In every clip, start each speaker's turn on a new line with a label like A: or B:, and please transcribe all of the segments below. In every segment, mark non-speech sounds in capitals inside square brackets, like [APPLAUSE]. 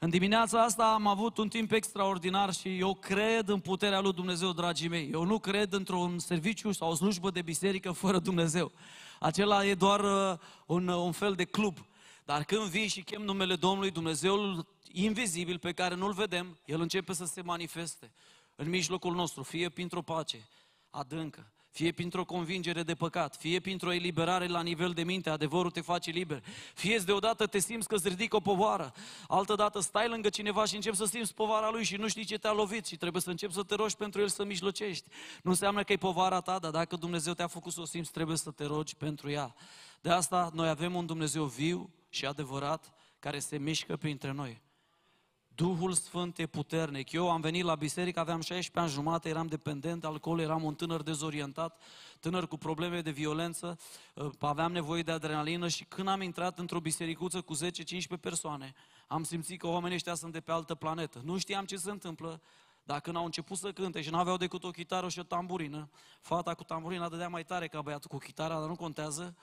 A: În dimineața asta am avut un timp extraordinar și eu cred în puterea lui Dumnezeu, dragii mei. Eu nu cred într-un serviciu sau o slujbă de biserică fără Dumnezeu. Acela e doar uh, un, uh, un fel de club. Dar când vii și chem numele Domnului, Dumnezeul invizibil pe care nu-l vedem, El începe să se manifeste în mijlocul nostru, fie printr-o pace adâncă, fie printr-o convingere de păcat, fie printr-o eliberare la nivel de minte, adevărul te face liber, fie deodată te simți că îți ridică o povară, altădată stai lângă cineva și începi să simți povara lui și nu știi ce te-a lovit și trebuie să începi să te rogi pentru el să mijlocești. Nu înseamnă că e povara ta, dar dacă Dumnezeu te-a făcut să o simți, trebuie să te rogi pentru ea. De asta noi avem un Dumnezeu viu și adevărat care se mișcă printre noi. Duhul Sfânt e puternic. Eu am venit la biserică, aveam 16 ani jumate, eram dependent de alcool, eram un tânăr dezorientat, tânăr cu probleme de violență, ă, aveam nevoie de adrenalină și când am intrat într-o bisericuță cu 10-15 persoane, am simțit că oamenii ăștia sunt de pe altă planetă. Nu știam ce se întâmplă, dar când au început să cânte și n-aveau decât o chitară și o tamburină, fata cu tamburina dădea mai tare ca băiatul cu chitara, dar nu contează,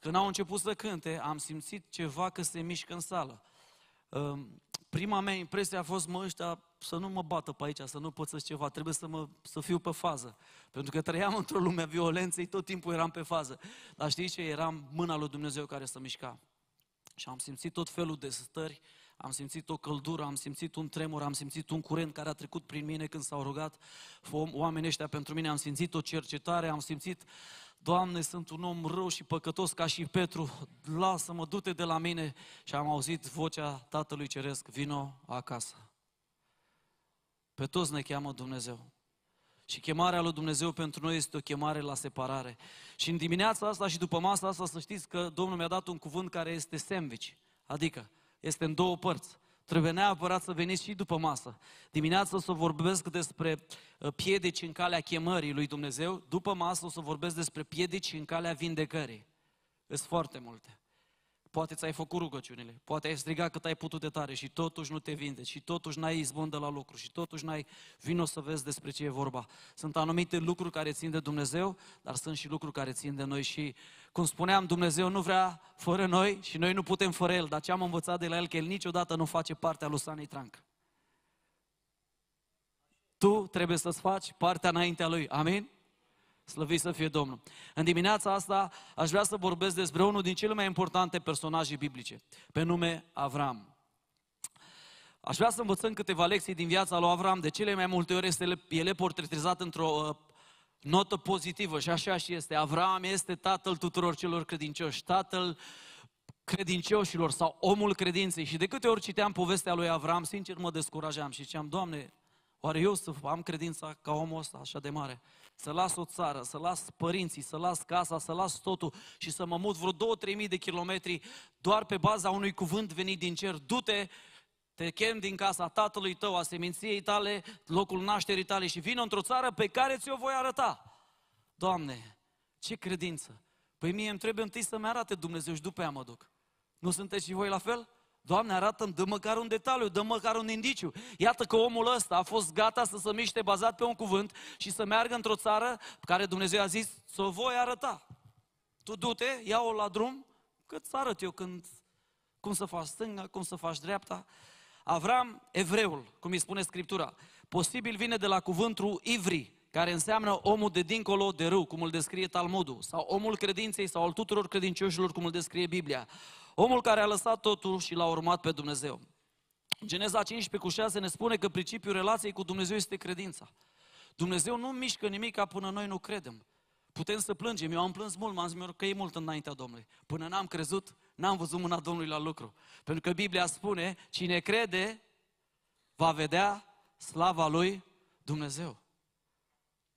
A: când au început să cânte, am simțit ceva că se mișcă în sală ă, prima mea impresie a fost, mă, ăștia să nu mă bată pe aici, să nu pot să ceva, trebuie să, mă, să fiu pe fază. Pentru că trăiam [LAUGHS] într-o lume a violenței, tot timpul eram pe fază. Dar știi ce? Eram mâna lui Dumnezeu care să mișca. Și am simțit tot felul de stări uh, am simțit o căldură, am simțit un tremur, am simțit un curent care a trecut prin mine când s-au rugat oamenii ăștia pentru mine, am simțit o cercetare, am simțit, Doamne, sunt un om rău și păcătos ca și Petru, lasă-mă, du-te de la mine și am auzit vocea Tatălui Ceresc, vino acasă. Pe toți ne cheamă Dumnezeu. Și chemarea lui Dumnezeu pentru noi este o chemare la separare. Și în dimineața asta și după masa asta să știți că Domnul mi-a dat un cuvânt care este sandwich. Adică, este în două părți. Trebuie neapărat să veniți și după masă. Dimineața o să vorbesc despre uh, piedici în calea chemării lui Dumnezeu, după masă o să vorbesc despre piedici în calea vindecării. Sunt foarte multe. Poate ți-ai făcut rugăciunile, poate ai strigat cât ai putut de tare și totuși nu te vinde și totuși n-ai izbândă la lucru și totuși n-ai vino să vezi despre ce e vorba. Sunt anumite lucruri care țin de Dumnezeu, dar sunt și lucruri care țin de noi și, cum spuneam, Dumnezeu nu vrea fără noi și noi nu putem fără El, dar ce am învățat de la El, că El niciodată nu face partea lui Sanei Tranc. Tu trebuie să-ți faci partea înaintea Lui, amin? Slăvit să fie Domnul! În dimineața asta aș vrea să vorbesc despre unul din cele mai importante personaje biblice, pe nume Avram. Aș vrea să învățăm câteva lecții din viața lui Avram. De cele mai multe ori este el portretizat într-o uh, notă pozitivă și așa și este. Avram este tatăl tuturor celor credincioși, tatăl credincioșilor sau omul credinței. Și de câte ori citeam povestea lui Avram, sincer mă descurajam și ziceam, Doamne, Oare eu să am credința ca omul ăsta așa de mare? Să las o țară, să las părinții, să las casa, să las totul și să mă mut vreo 2-3 mii de kilometri doar pe baza unui cuvânt venit din cer. Du-te, te chem din casa tatălui tău, a seminției tale, locul nașterii tale și vin într-o țară pe care ți-o voi arăta. Doamne, ce credință! Păi mie îmi trebuie întâi să-mi arate Dumnezeu și după aia mă duc. Nu sunteți și voi la fel? Doamne, arată-mi, dă măcar un detaliu, dă măcar un indiciu. Iată că omul ăsta a fost gata să se miște bazat pe un cuvânt și să meargă într-o țară pe care Dumnezeu a zis, să o voi arăta. Tu du-te, ia-o la drum, cât să arăt eu când, cum să faci stânga, cum să faci dreapta. Avram, evreul, cum îi spune Scriptura, posibil vine de la cuvântul ivri, care înseamnă omul de dincolo de râu, cum îl descrie Talmudul, sau omul credinței, sau al tuturor credincioșilor, cum îl descrie Biblia. Omul care a lăsat totul și l-a urmat pe Dumnezeu. Geneza 15 cu 6 ne spune că principiul relației cu Dumnezeu este credința. Dumnezeu nu mișcă nimic până noi nu credem. Putem să plângem. Eu am plâns mult, m-am zis că e mult înaintea Domnului. Până n-am crezut, n-am văzut mâna Domnului la lucru. Pentru că Biblia spune, cine crede, va vedea slava lui Dumnezeu.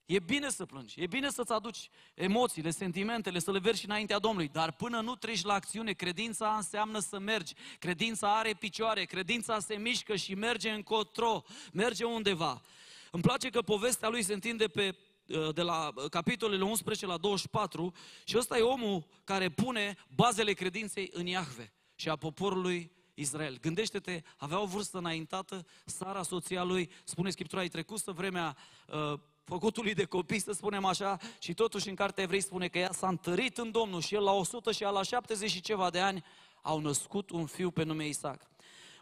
A: E bine să plângi, e bine să-ți aduci emoțiile, sentimentele, să le vergi înaintea Domnului, dar până nu treci la acțiune, credința înseamnă să mergi. Credința are picioare, credința se mișcă și merge încotro, merge undeva. Îmi place că povestea lui se întinde pe uh, de la uh, capitolele 11 la 24 și ăsta e omul care pune bazele credinței în Iahve și a poporului Israel. Gândește-te, avea o vârstă înaintată, Sara, soția lui, spune Scriptura, ai trecut să vremea uh, făcutului de copii, să spunem așa, și totuși în cartea evrei spune că ea s-a întărit în Domnul și el la 100 și ea la 70 și ceva de ani au născut un fiu pe nume Isaac.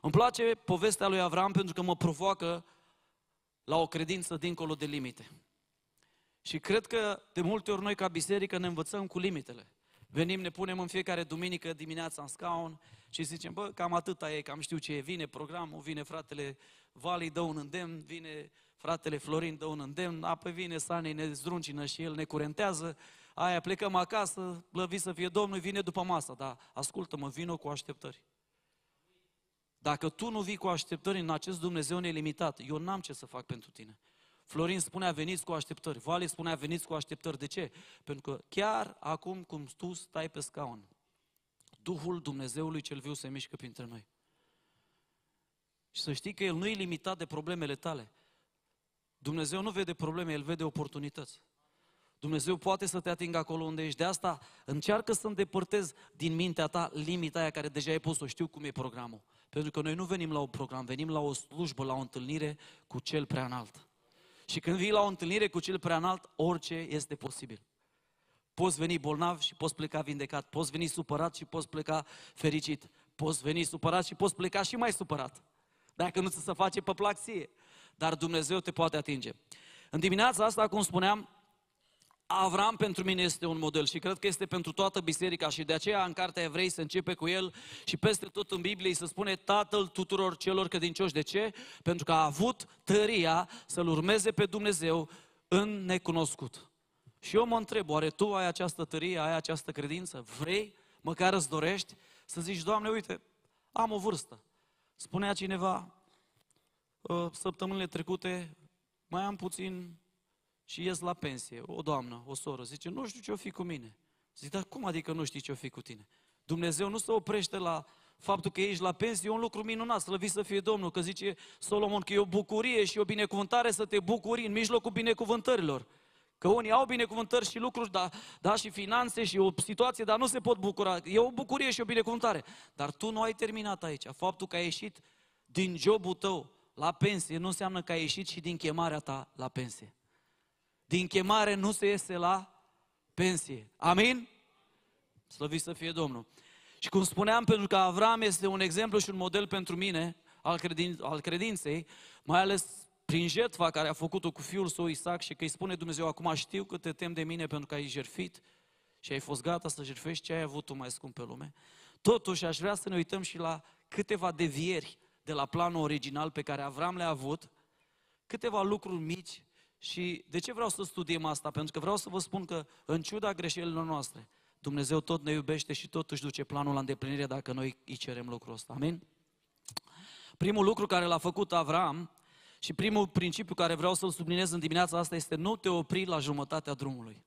A: Îmi place povestea lui Avram pentru că mă provoacă la o credință dincolo de limite. Și cred că de multe ori noi ca biserică ne învățăm cu limitele. Venim, ne punem în fiecare duminică dimineața în scaun și zicem, bă, cam atâta e, cam știu ce e, vine programul, vine fratele Vali, dă un îndemn, vine Fratele Florin dă un îndemn, apă vine, Sani ne zdruncină și el ne curentează, aia plecăm acasă, lăvi să fie Domnul, vine după masă, dar ascultă-mă, vină cu așteptări. Dacă tu nu vii cu așteptări în acest Dumnezeu nelimitat, eu n-am ce să fac pentru tine. Florin spunea veniți cu așteptări, Vali spunea veniți cu așteptări. De ce? Pentru că chiar acum cum tu stai pe scaun, Duhul Dumnezeului cel viu se mișcă printre noi. Și să știi că El nu e limitat de problemele tale. Dumnezeu nu vede probleme, El vede oportunități. Dumnezeu poate să te atingă acolo unde ești. De asta încearcă să îndepărtezi din mintea ta limita aia care deja ai pus-o. Știu cum e programul. Pentru că noi nu venim la un program, venim la o slujbă, la o întâlnire cu Cel prea înalt. Și când vii la o întâlnire cu Cel prea înalt, orice este posibil. Poți veni bolnav și poți pleca vindecat. Poți veni supărat și poți pleca fericit. Poți veni supărat și poți pleca și mai supărat. Dacă nu ți se face pe plaxie dar Dumnezeu te poate atinge. În dimineața asta, cum spuneam, Avram pentru mine este un model și cred că este pentru toată biserica și de aceea în cartea Evrei se începe cu el și peste tot în Biblie se spune tatăl tuturor celor credincioși. De ce? Pentru că a avut tăria să-L urmeze pe Dumnezeu în necunoscut. Și eu mă întreb, oare tu ai această tărie, ai această credință? Vrei? Măcar îți dorești? Să zici, Doamne, uite, am o vârstă. Spunea cineva, Ă, săptămânile trecute, mai am puțin și ies la pensie. O doamnă, o soră, zice, nu știu ce-o fi cu mine. Zic, dar cum adică nu știi ce-o fi cu tine? Dumnezeu nu se oprește la faptul că ești la pensie, e un lucru minunat, slăvit să fie Domnul, că zice Solomon că e o bucurie și o binecuvântare să te bucuri în mijlocul binecuvântărilor. Că unii au binecuvântări și lucruri, da, da, și finanțe și o situație, dar nu se pot bucura. E o bucurie și o binecuvântare. Dar tu nu ai terminat aici. Faptul că ai ieșit din jobul tău, la pensie nu înseamnă că ai ieșit și din chemarea ta la pensie. Din chemare nu se iese la pensie. Amin? Slăvit să fie Domnul. Și cum spuneam, pentru că Avram este un exemplu și un model pentru mine al, credin- al credinței, mai ales prin jetva care a făcut-o cu fiul său Isaac și că îi spune Dumnezeu, acum știu că te tem de mine pentru că ai jerfit și ai fost gata să jerfești ce ai avut tu mai scump pe lume. Totuși, aș vrea să ne uităm și la câteva devieri de la planul original pe care Avram le-a avut, câteva lucruri mici și de ce vreau să studiem asta? Pentru că vreau să vă spun că în ciuda greșelilor noastre, Dumnezeu tot ne iubește și tot își duce planul la îndeplinire dacă noi îi cerem lucrul ăsta. Amin? Primul lucru care l-a făcut Avram și primul principiu care vreau să-l subliniez în dimineața asta este nu te opri la jumătatea drumului.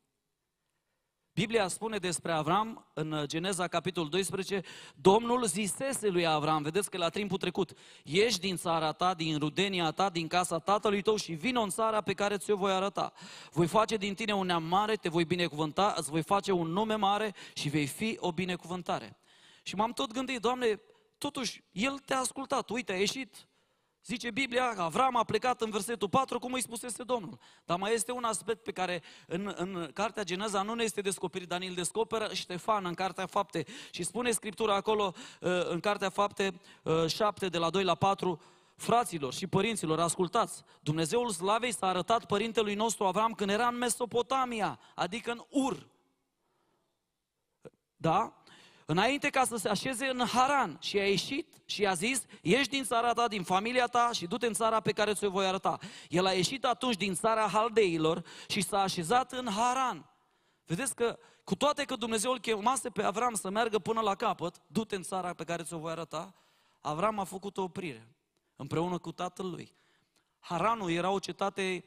A: Biblia spune despre Avram în uh, Geneza, capitolul 12, Domnul zisese lui Avram, vedeți că la timpul trecut, ieși din țara ta, din rudenia ta, din casa tatălui tău și vină în țara pe care ți-o voi arăta. Voi face din tine un neam mare, te voi binecuvânta, îți voi face un nume mare și vei fi o binecuvântare. Și m-am tot gândit, Doamne, totuși, El te-a ascultat, uite, a ieșit Zice Biblia că Avram a plecat în versetul 4, cum îi spusese Domnul. Dar mai este un aspect pe care în, în cartea Geneza nu ne este descoperit, dar îl descoperă Ștefan în cartea Fapte. Și spune Scriptura acolo, ă, în cartea Fapte 7, ă, de la 2 la 4, Fraților și părinților, ascultați, Dumnezeul Slavei s-a arătat părintelui nostru Avram când era în Mesopotamia, adică în Ur. Da? înainte ca să se așeze în Haran și a ieșit și a zis, ieși din țara ta, din familia ta și du-te în țara pe care ți-o voi arăta. El a ieșit atunci din țara Haldeilor și s-a așezat în Haran. Vedeți că cu toate că Dumnezeu îl chemase pe Avram să meargă până la capăt, du-te în țara pe care ți-o voi arăta, Avram a făcut o oprire împreună cu tatăl lui. Haranul era o cetate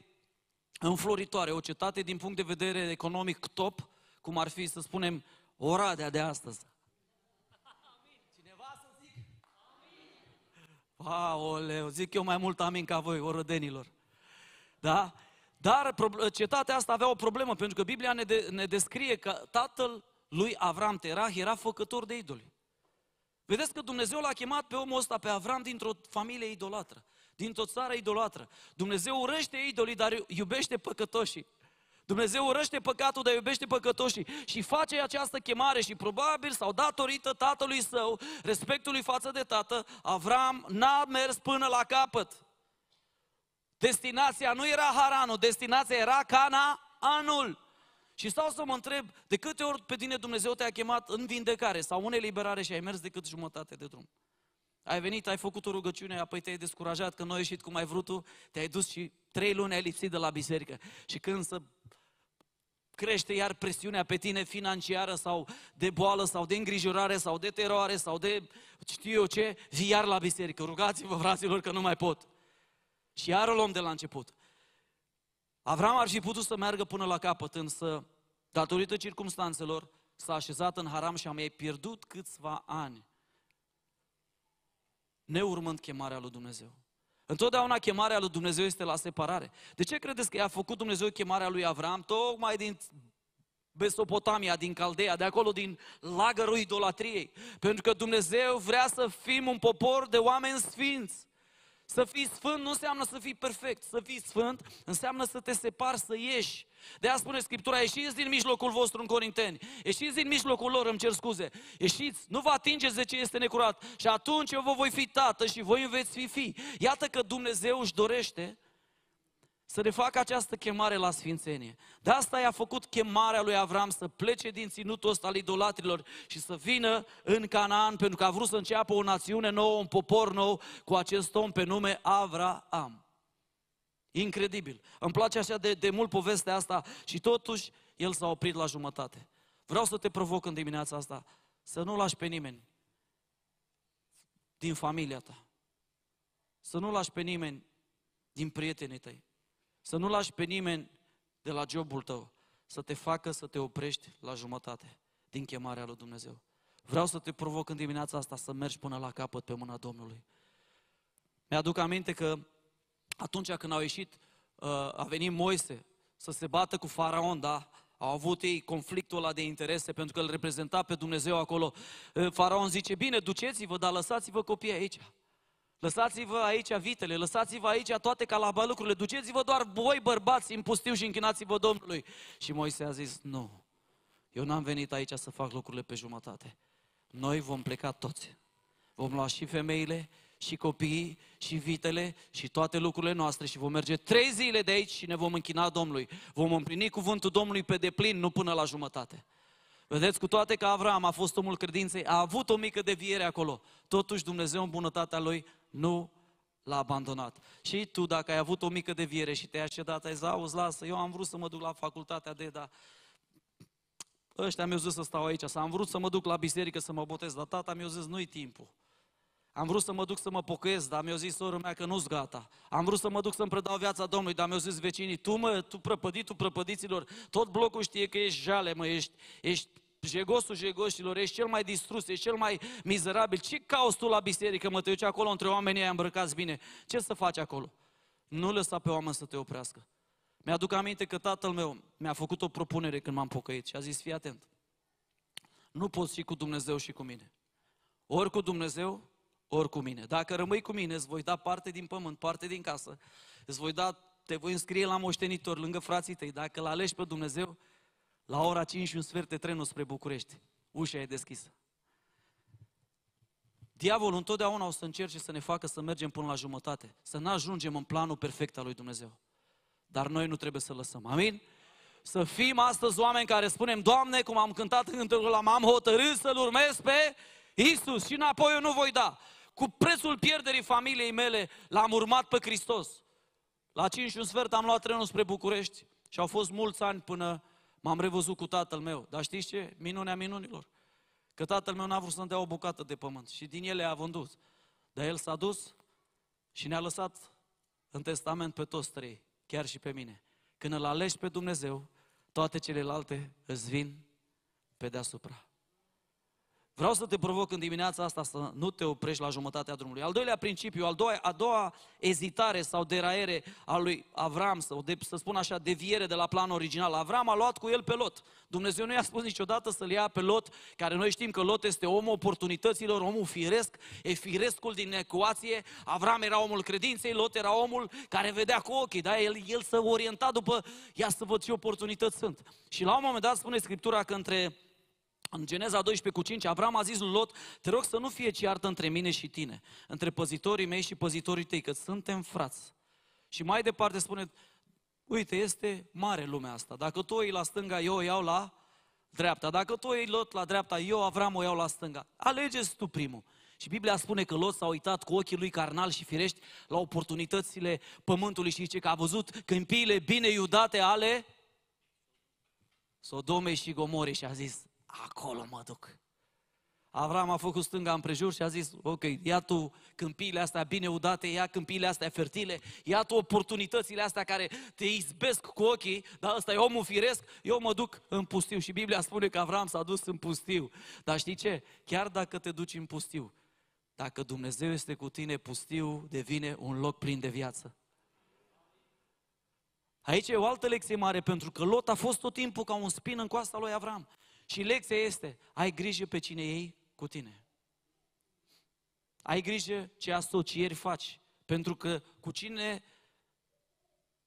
A: înfloritoare, o cetate din punct de vedere economic top, cum ar fi, să spunem, Oradea de astăzi. Aoleu, zic eu mai mult amin ca voi, orădenilor. Da? Dar cetatea asta avea o problemă, pentru că Biblia ne, de, ne descrie că tatăl lui Avram Terah era făcător de idoli. Vedeți că Dumnezeu l-a chemat pe omul ăsta, pe Avram, dintr-o familie idolatră, dintr-o țară idolatră. Dumnezeu urăște idolii, dar iubește păcătoșii. Dumnezeu urăște păcatul, dar iubește păcătoșii și face această chemare și probabil sau datorită tatălui său, respectului față de tată, Avram n-a mers până la capăt. Destinația nu era Haranul, destinația era Cana, Anul. Și stau să mă întreb, de câte ori pe tine Dumnezeu te-a chemat în vindecare sau în eliberare și ai mers decât jumătate de drum? Ai venit, ai făcut o rugăciune, apoi te-ai descurajat că nu ai ieșit cum ai vrut tu, te-ai dus și trei luni ai lipsit de la biserică. Și când să crește iar presiunea pe tine financiară sau de boală sau de îngrijorare sau de teroare sau de știu eu ce, vii iar la biserică. Rugați-vă, fraților, că nu mai pot. Și iar o luăm de la început. Avram ar fi putut să meargă până la capăt, însă, datorită circumstanțelor, s-a așezat în haram și a mai pierdut câțiva ani, neurmând chemarea lui Dumnezeu. Întotdeauna chemarea lui Dumnezeu este la separare. De ce credeți că i-a făcut Dumnezeu chemarea lui Avram? Tocmai din Mesopotamia, din Caldea, de acolo din lagărul idolatriei. Pentru că Dumnezeu vrea să fim un popor de oameni sfinți. Să fii sfânt nu înseamnă să fii perfect. Să fii sfânt înseamnă să te separi, să ieși de asta spune Scriptura, ieșiți din mijlocul vostru în Corinteni, ieșiți din mijlocul lor, îmi cer scuze, ieșiți, nu vă atingeți de ce este necurat și atunci eu vă voi fi tată și voi veți fi fi. Iată că Dumnezeu își dorește să ne facă această chemare la sfințenie. De asta i-a făcut chemarea lui Avram să plece din ținutul ăsta al idolatrilor și să vină în Canaan, pentru că a vrut să înceapă o națiune nouă, un popor nou, cu acest om pe nume Avraam. Incredibil. Îmi place așa de, de mult povestea asta și totuși el s-a oprit la jumătate. Vreau să te provoc în dimineața asta să nu lași pe nimeni din familia ta. Să nu lași pe nimeni din prietenii tăi. Să nu lași pe nimeni de la jobul tău să te facă să te oprești la jumătate din chemarea lui Dumnezeu. Vreau să te provoc în dimineața asta să mergi până la capăt pe mâna Domnului. Mi-aduc aminte că atunci când au ieșit, uh, a venit Moise să se bată cu faraon, da? Au avut ei conflictul ăla de interese pentru că îl reprezenta pe Dumnezeu acolo. Uh, faraon zice, bine, duceți-vă, dar lăsați-vă copiii aici. Lăsați-vă aici vitele, lăsați-vă aici toate calabalucurile, duceți-vă doar voi bărbați în pustiu și închinați-vă Domnului. Și Moise a zis, nu, eu n-am venit aici să fac lucrurile pe jumătate. Noi vom pleca toți. Vom lua și femeile, și copiii și vitele și toate lucrurile noastre și vom merge trei zile de aici și ne vom închina Domnului. Vom împlini cuvântul Domnului pe deplin, nu până la jumătate. Vedeți, cu toate că Avram a fost omul credinței, a avut o mică deviere acolo. Totuși Dumnezeu în bunătatea lui nu l-a abandonat. Și tu, dacă ai avut o mică deviere și te-ai aședat, ai zis, auzi, lasă, eu am vrut să mă duc la facultatea de, dar ăștia mi-au zis să stau aici, să am vrut să mă duc la biserică să mă botez, dar tata mi-a zis, nu-i timpul. Am vrut să mă duc să mă pocăiesc, dar mi-a zis sora mea că nu-s gata. Am vrut să mă duc să-mi predau viața Domnului, dar mi-au zis vecinii, tu mă, tu prăpăditul prăpădiților, tot blocul știe că ești jale, mă, ești, ești jegosul jegoșilor, ești cel mai distrus, ești cel mai mizerabil. Ce cauți tu la biserică, mă, te duci acolo între oamenii ai îmbrăcați bine? Ce să faci acolo? Nu lăsa pe oameni să te oprească. Mi-aduc aminte că tatăl meu mi-a făcut o propunere când m-am pocăit și a zis, fii atent, nu poți fi cu Dumnezeu și cu mine. Ori cu Dumnezeu, ori cu mine. Dacă rămâi cu mine, îți voi da parte din pământ, parte din casă, îți voi da, te voi înscrie la moștenitor lângă frații tăi. Dacă îl alegi pe Dumnezeu, la ora 5 și un sfert de trenul spre București. Ușa e deschisă. Diavolul întotdeauna o să încerce să ne facă să mergem până la jumătate, să nu ajungem în planul perfect al lui Dumnezeu. Dar noi nu trebuie să lăsăm. Amin? Să fim astăzi oameni care spunem, Doamne, cum am cântat în cântecul la m-am hotărât să-L urmez pe Isus și înapoi eu nu voi da. Cu prețul pierderii familiei mele l-am urmat pe Hristos. La 5 și un sfert am luat trenul spre București și au fost mulți ani până m-am revăzut cu tatăl meu. Dar știți ce? Minunea minunilor. Că tatăl meu n-a vrut să-mi dea o bucată de pământ și din ele a vândut. Dar el s-a dus și ne-a lăsat în testament pe toți trei, chiar și pe mine. Când îl alegi pe Dumnezeu, toate celelalte îți vin pe deasupra. Vreau să te provoc în dimineața asta să nu te oprești la jumătatea drumului. Al doilea principiu, al doua, a doua ezitare sau deraiere a lui Avram, sau de, să spun așa, deviere de la planul original. Avram a luat cu el pe Lot. Dumnezeu nu i-a spus niciodată să-l ia pe Lot, care noi știm că Lot este omul oportunităților, omul firesc, e firescul din ecuație. Avram era omul credinței, Lot era omul care vedea cu ochii, da? El, el să orienta după, ia să văd ce oportunități sunt. Și la un moment dat spune Scriptura că între în Geneza 12 cu 5, Avram a zis lui Lot, te rog să nu fie ceartă între mine și tine, între păzitorii mei și păzitorii tăi, că suntem frați. Și mai departe spune, uite, este mare lumea asta. Dacă tu o iei la stânga, eu o iau la dreapta. Dacă tu o iei Lot la dreapta, eu, Avram, o iau la stânga. Alegeți tu primul. Și Biblia spune că Lot s-a uitat cu ochii lui carnal și firești la oportunitățile pământului și zice că a văzut câmpiile bine iudate ale Sodomei și Gomorii și a zis, acolo mă duc. Avram a făcut stânga împrejur și a zis, ok, ia tu câmpiile astea bine udate, ia câmpiile astea fertile, ia tu oportunitățile astea care te izbesc cu ochii, dar ăsta e omul firesc, eu mă duc în pustiu. Și Biblia spune că Avram s-a dus în pustiu. Dar știi ce? Chiar dacă te duci în pustiu, dacă Dumnezeu este cu tine, pustiu devine un loc plin de viață. Aici e o altă lecție mare, pentru că Lot a fost tot timpul ca un spin în coasta lui Avram. Și lecția este, ai grijă pe cine ei cu tine. Ai grijă ce asocieri faci, pentru că cu cine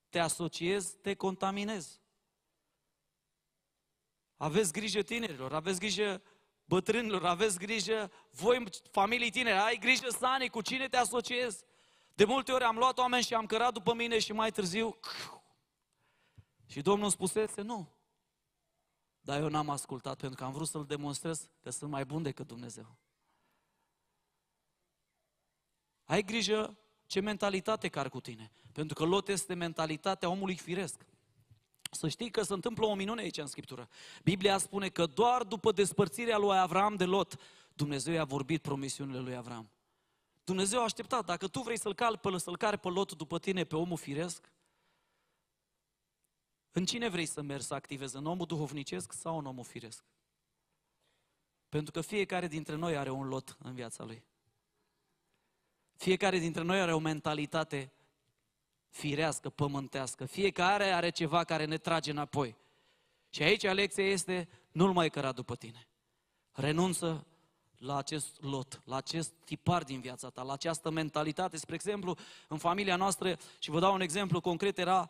A: te asociezi, te contaminezi. Aveți grijă tinerilor, aveți grijă bătrânilor, aveți grijă voi, familii tinere, ai grijă, sanii, cu cine te asociezi. De multe ori am luat oameni și am cărat după mine și mai târziu... [CLEARS THROAT] Și Domnul spusese, nu, dar eu n-am ascultat pentru că am vrut să-L demonstrez că sunt mai bun decât Dumnezeu. Ai grijă ce mentalitate car cu tine. Pentru că Lot este mentalitatea omului firesc. Să știi că se întâmplă o minune aici în Scriptură. Biblia spune că doar după despărțirea lui Avram de Lot, Dumnezeu i-a vorbit promisiunile lui Avram. Dumnezeu a așteptat, dacă tu vrei să-l cali, pe, să-l cari pe Lot după tine, pe omul firesc, în cine vrei să mergi să activezi? În omul duhovnicesc sau în omul firesc? Pentru că fiecare dintre noi are un lot în viața lui. Fiecare dintre noi are o mentalitate firească, pământească. Fiecare are ceva care ne trage înapoi. Și aici lecția este, nu-l mai căra după tine. Renunță la acest lot, la acest tipar din viața ta, la această mentalitate. Spre exemplu, în familia noastră, și vă dau un exemplu concret, era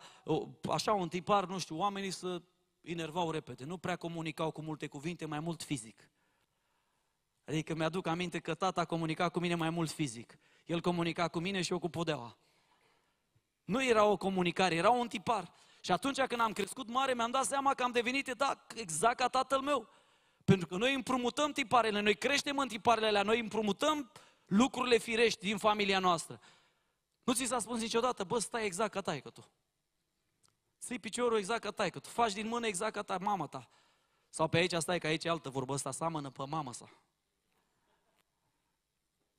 A: așa un tipar, nu știu, oamenii să inervau repede, nu prea comunicau cu multe cuvinte, mai mult fizic. Adică mi-aduc aminte că tata comunica cu mine mai mult fizic. El comunica cu mine și eu cu podeaua. Nu era o comunicare, era un tipar. Și atunci când am crescut mare, mi-am dat seama că am devenit da, exact ca tatăl meu. Pentru că noi împrumutăm tiparele, noi creștem în tiparele alea, noi împrumutăm lucrurile firești din familia noastră. Nu ți s-a spus niciodată, bă, stai exact ca taică tu. Ții piciorul exact ca taică tu, faci din mână exact ca ta, mama ta. Sau pe aici stai, că aici e altă vorbă asta, seamănă pe mama sa.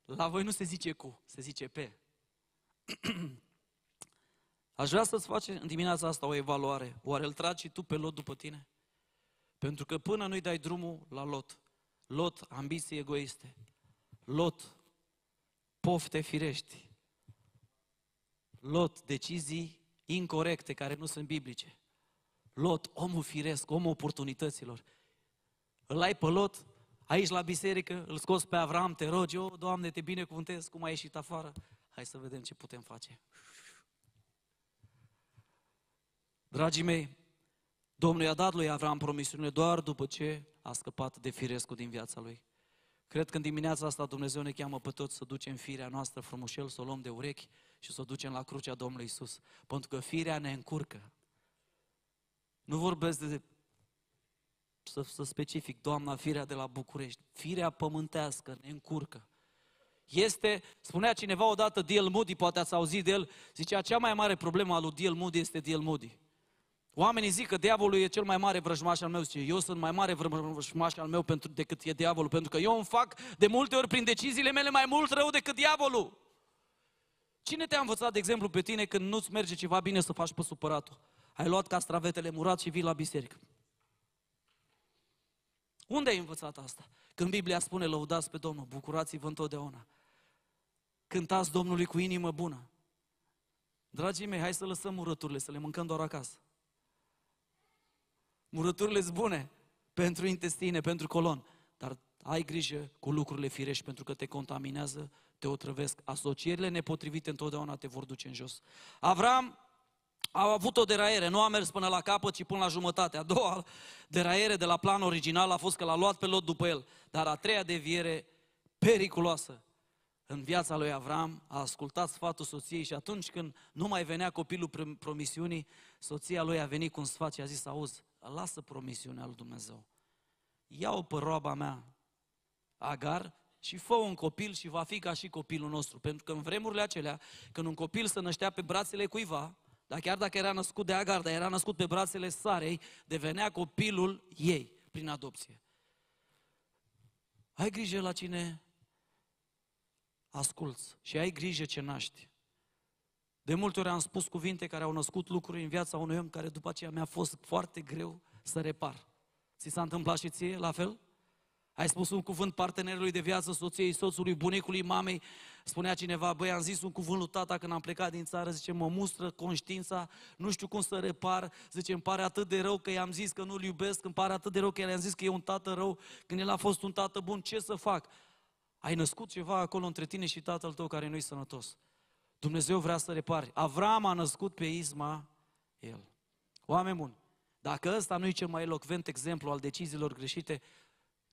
A: La voi nu se zice cu, se zice pe. [CLEARS THROAT] Aș vrea să-ți faci în dimineața asta o evaluare. Oare îl tragi și tu pe lot după tine? Pentru că până nu-i dai drumul la lot, lot ambiții egoiste, lot pofte firești, lot decizii incorrecte care nu sunt biblice, lot omul firesc, omul oportunităților. Îl ai pe lot, aici la biserică, îl scoți pe Avram, te rogi, o, Doamne, te binecuvântez, cum ai ieșit afară, hai să vedem ce putem face. Dragii mei, Domnul i-a dat lui Avram promisiune doar după ce a scăpat de firescul din viața lui. Cred că în dimineața asta Dumnezeu ne cheamă pe toți să ducem firea noastră frumușel, să o luăm de urechi și să o ducem la crucea Domnului Isus. Pentru că firea ne încurcă. Nu vorbesc de, să, să specific, doamna firea de la București. Firea pământească ne încurcă. Este, spunea cineva odată Diel Moody, poate ați auzit de el, zicea cea mai mare problemă a lui Diel Moody este Diel Moody. Oamenii zic că diavolul e cel mai mare vrăjmaș al meu. Zice, eu sunt mai mare vrăjmaș al meu pentru, decât e diavolul, pentru că eu îmi fac de multe ori prin deciziile mele mai mult rău decât diavolul. Cine te-a învățat, de exemplu, pe tine când nu-ți merge ceva bine să faci pe supăratul? Ai luat castravetele murat și vii la biserică. Unde ai învățat asta? Când Biblia spune, lăudați pe Domnul, bucurați-vă întotdeauna. Cântați Domnului cu inimă bună. Dragii mei, hai să lăsăm urăturile, să le mâncăm doar acasă. Murăturile sunt bune pentru intestine, pentru colon, dar ai grijă cu lucrurile firești pentru că te contaminează, te otrăvesc. Asocierile nepotrivite întotdeauna te vor duce în jos. Avram a avut o deraiere, nu a mers până la capăt, ci până la jumătate. A doua deraiere de la plan original a fost că l-a luat pe Lot după el, dar a treia deviere periculoasă în viața lui Avram, a ascultat sfatul soției și atunci când nu mai venea copilul promisiunii, soția lui a venit cu un sfat și a zis, auzi, lasă promisiunea lui Dumnezeu. Ia-o pe roaba mea, Agar, și fă un copil și va fi ca și copilul nostru. Pentru că în vremurile acelea, când un copil se năștea pe brațele cuiva, dar chiar dacă era născut de Agar, dar era născut pe brațele Sarei, devenea copilul ei prin adopție. Ai grijă la cine asculți și ai grijă ce naști. De multe ori am spus cuvinte care au născut lucruri în viața unui om care după aceea mi-a fost foarte greu să repar. Ți s-a întâmplat și ție la fel? Ai spus un cuvânt partenerului de viață, soției, soțului, bunicului, mamei. Spunea cineva, băi, am zis un cuvânt lui tata când am plecat din țară, zice, mă mustră conștiința, nu știu cum să repar, zice, îmi pare atât de rău că i-am zis că nu-l iubesc, îmi pare atât de rău că i-am zis că e un tată rău, când el a fost un tată bun, ce să fac? Ai născut ceva acolo între tine și tatăl tău care nu-i sănătos. Dumnezeu vrea să repare. Avram a născut pe Isma el. Oameni buni, dacă ăsta nu e cel mai elocvent exemplu al deciziilor greșite,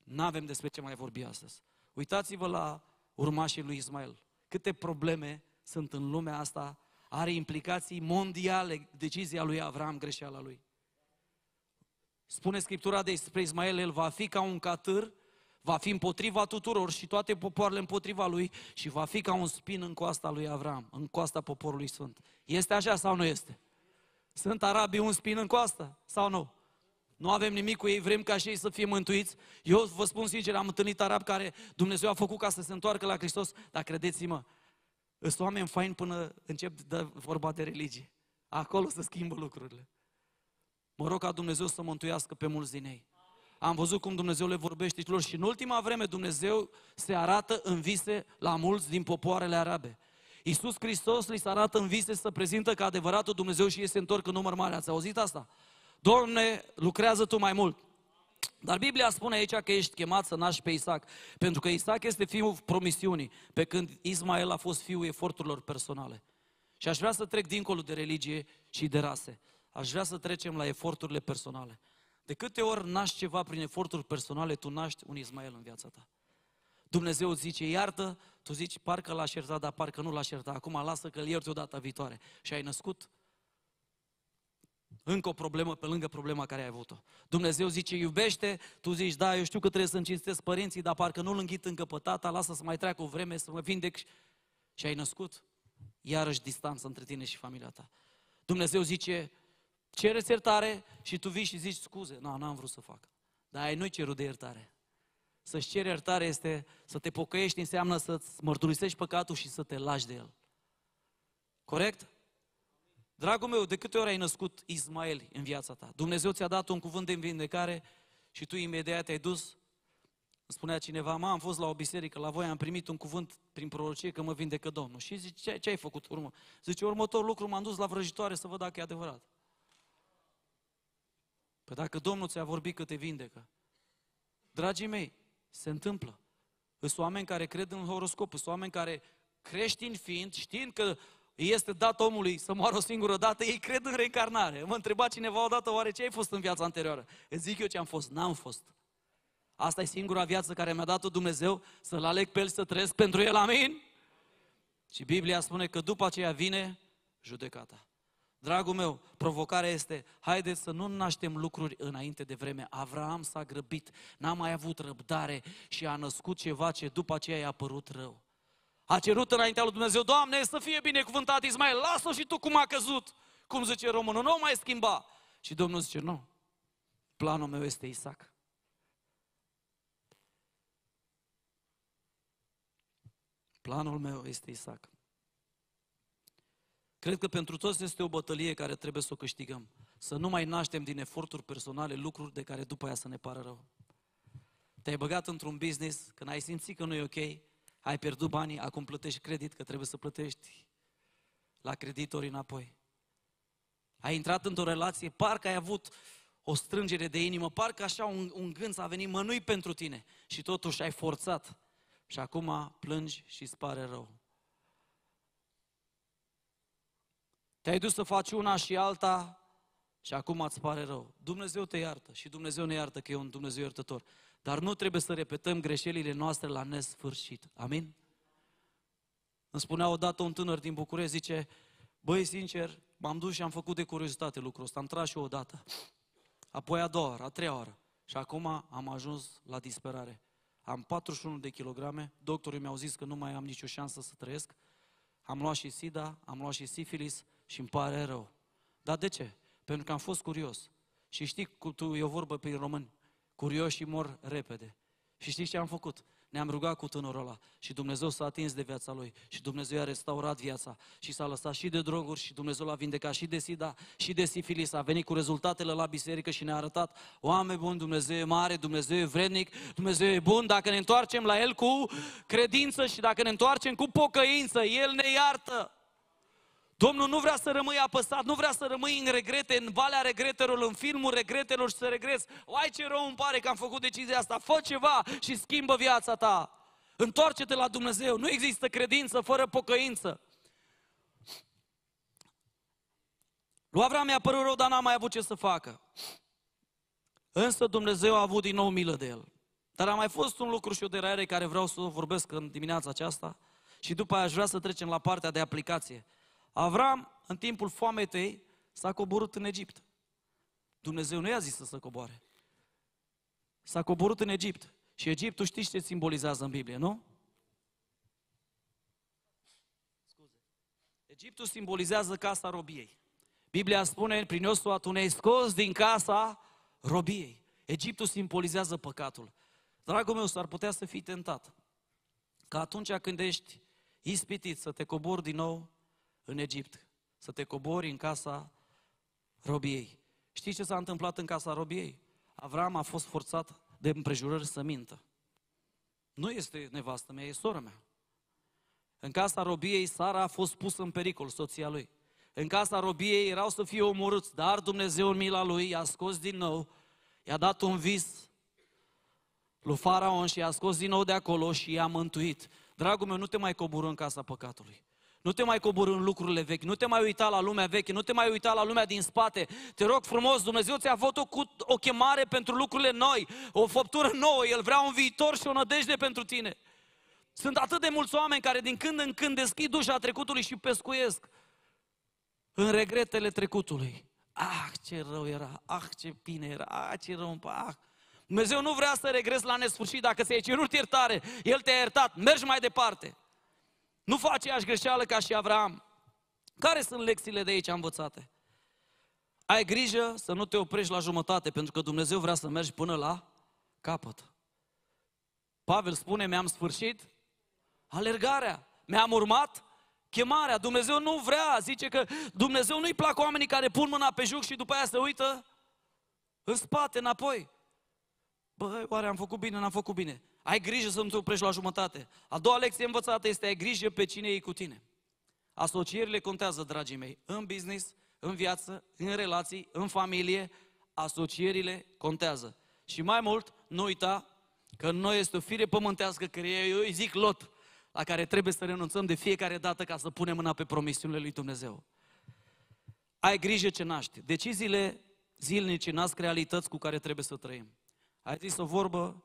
A: nu avem despre ce mai vorbi astăzi. Uitați-vă la urmașii lui Ismael. Câte probleme sunt în lumea asta, are implicații mondiale decizia lui Avram, greșeala lui. Spune Scriptura despre Ismael, el va fi ca un catâr va fi împotriva tuturor și toate popoarele împotriva lui și va fi ca un spin în coasta lui Avram, în coasta poporului sfânt. Este așa sau nu este? Sunt arabii un spin în coasta sau nu? Nu avem nimic cu ei, vrem ca și ei să fie mântuiți. Eu vă spun sincer, am întâlnit arab care Dumnezeu a făcut ca să se întoarcă la Hristos, dar credeți-mă, sunt oameni faini până încep de vorba de religie. Acolo se schimbă lucrurile. Mă rog ca Dumnezeu să mântuiască pe mulți din ei am văzut cum Dumnezeu le vorbește lor și în ultima vreme Dumnezeu se arată în vise la mulți din popoarele arabe. Iisus Hristos li se arată în vise să prezintă că adevăratul Dumnezeu și ei se întorc în număr mare. Ați auzit asta? Doamne, lucrează Tu mai mult. Dar Biblia spune aici că ești chemat să naști pe Isaac, pentru că Isaac este fiul promisiunii, pe când Ismael a fost fiul eforturilor personale. Și aș vrea să trec dincolo de religie și de rase. Aș vrea să trecem la eforturile personale. De câte ori naști ceva prin eforturi personale, tu naști un Ismael în viața ta. Dumnezeu zice, iartă, tu zici, parcă l-aș ierta, dar parcă nu l-aș ierta. Acum lasă că-l iert o dată viitoare. Și ai născut încă o problemă pe lângă problema care ai avut-o. Dumnezeu zice, iubește, tu zici, da, eu știu că trebuie să încinstesc părinții, dar parcă nu-l înghit încă pe tata, lasă să mai treacă o vreme, să mă vindec. Și ai născut iarăși distanță între tine și familia ta. Dumnezeu zice, Cere iertare și tu vii și zici scuze. Nu, no, n-am vrut să fac. Dar ai nu-i cerut de iertare. Să-ți ceri iertare este să te pocăiești, înseamnă să-ți mărturisești păcatul și să te lași de el. Corect? Dragul meu, de câte ori ai născut Ismael în viața ta? Dumnezeu ți-a dat un cuvânt de vindecare și tu imediat ai dus îmi spunea cineva, mă, am fost la o biserică, la voi am primit un cuvânt prin prorocie că mă vindecă Domnul. Și zice, ce, ce ai făcut urmă? Zice, următorul lucru m-am dus la vrăjitoare să văd dacă e adevărat. Păi dacă Domnul ți-a vorbit că te vindecă. Dragii mei, se întâmplă. Sunt oameni care cred în horoscop, sunt oameni care creștini fiind, știind că este dat omului să moară o singură dată, ei cred în reîncarnare. Mă întreba cineva odată, oare ce ai fost în viața anterioară? Îți zic eu ce am fost, n-am fost. Asta e singura viață care mi-a dat-o Dumnezeu, să-L aleg pe El să trăiesc pentru El, amin? Și Biblia spune că după aceea vine judecata. Dragul meu, provocarea este, haideți să nu naștem lucruri înainte de vreme. Avram s-a grăbit, n-a mai avut răbdare și a născut ceva ce după aceea i-a părut rău. A cerut înaintea lui Dumnezeu, Doamne, să fie binecuvântat mai lasă și tu cum a căzut. Cum zice românul, nu o mai schimba. Și Domnul zice, nu, planul meu este Isaac. Planul meu este Isaac. Cred că pentru toți este o bătălie care trebuie să o câștigăm. Să nu mai naștem din eforturi personale lucruri de care după aia să ne pară rău. Te-ai băgat într-un business, când ai simțit că nu e ok, ai pierdut banii, acum plătești credit, că trebuie să plătești la creditori înapoi. Ai intrat într-o relație, parcă ai avut o strângere de inimă, parcă așa un, un gând s-a venit mănui pentru tine și totuși ai forțat și acum plângi și îți pare rău. Te-ai dus să faci una și alta și acum îți pare rău. Dumnezeu te iartă și Dumnezeu ne iartă că e un Dumnezeu iertător. Dar nu trebuie să repetăm greșelile noastre la nesfârșit. Amin? Îmi spunea odată un tânăr din București, zice, băi, sincer, m-am dus și am făcut de curiozitate lucrul ăsta, am tras și o dată, apoi a doua oră, a treia oră. Și acum am ajuns la disperare. Am 41 de kilograme, doctorii mi-au zis că nu mai am nicio șansă să trăiesc, am luat și SIDA, am luat și sifilis, și îmi pare rău. Dar de ce? Pentru că am fost curios. Și știi, tu, e o vorbă prin români, curioși mor repede. Și știi ce am făcut? Ne-am rugat cu tânărul ăla și Dumnezeu s-a atins de viața lui și Dumnezeu i-a restaurat viața și s-a lăsat și de droguri și Dumnezeu l-a vindecat și de sida și de sifilis. A venit cu rezultatele la biserică și ne-a arătat, oameni buni, Dumnezeu e mare, Dumnezeu e vrednic, Dumnezeu e bun, dacă ne întoarcem la El cu credință și dacă ne întoarcem cu pocăință, El ne iartă. Domnul nu vrea să rămâi apăsat, nu vrea să rămâi în regrete, în valea regretelor, în filmul regretelor și să regreți. Ai ce rău îmi pare că am făcut decizia asta, fă ceva și schimbă viața ta. Întoarce-te la Dumnezeu, nu există credință fără pocăință. Lui Avram i a părut rău, dar n-a mai avut ce să facă. Însă Dumnezeu a avut din nou milă de el. Dar a mai fost un lucru și o deraiere care vreau să vorbesc în dimineața aceasta și după aia aș vrea să trecem la partea de aplicație. Avram, în timpul foametei, s-a coborât în Egipt. Dumnezeu nu i-a zis să se coboare. S-a coborât în Egipt. Și Egiptul știți ce simbolizează în Biblie, nu? Scuze. Egiptul simbolizează casa robiei. Biblia spune prin Iosua, tu ne-ai scos din casa robiei. Egiptul simbolizează păcatul. Dragul meu, s-ar putea să fii tentat. Că atunci când ești ispitit să te cobori din nou în Egipt, să te cobori în casa robiei. Știi ce s-a întâmplat în casa robiei? Avram a fost forțat de împrejurări să mintă. Nu este nevastă mea, e sora mea. În casa robiei, Sara a fost pusă în pericol, soția lui. În casa robiei erau să fie omorâți, dar Dumnezeu în mila lui i-a scos din nou, i-a dat un vis lui Faraon și i-a scos din nou de acolo și i-a mântuit. Dragul meu, nu te mai coborâ în casa păcatului. Nu te mai cobori în lucrurile vechi, nu te mai uita la lumea veche, nu te mai uita la lumea din spate. Te rog frumos, Dumnezeu ți-a avut o, cu, o chemare pentru lucrurile noi, o făptură nouă, El vrea un viitor și o nădejde pentru tine. Sunt atât de mulți oameni care din când în când deschid ușa trecutului și pescuiesc în regretele trecutului. Ah, ce rău era, ah, ce bine era, ah, ce rău, ah. Dumnezeu nu vrea să regresi la nesfârșit, dacă ți-ai cerut iertare, El te-a iertat, mergi mai departe. Nu fă aceeași greșeală ca și Avram. Care sunt lecțiile de aici învățate? Ai grijă să nu te oprești la jumătate, pentru că Dumnezeu vrea să mergi până la capăt. Pavel spune, mi-am sfârșit alergarea, mi-am urmat chemarea. Dumnezeu nu vrea, zice că Dumnezeu nu-i plac oamenii care pun mâna pe juc și după aia se uită în spate, înapoi. Băi, oare am făcut bine, n-am făcut bine. Ai grijă să nu te oprești la jumătate. A doua lecție învățată este ai grijă pe cine e cu tine. Asocierile contează, dragii mei, în business, în viață, în relații, în familie, asocierile contează. Și mai mult, nu uita că noi este o fire pământească, care eu îi zic lot, la care trebuie să renunțăm de fiecare dată ca să punem mâna pe promisiunile lui Dumnezeu. Ai grijă ce naști. Deciziile zilnice nasc realități cu care trebuie să trăim. Ai zis o vorbă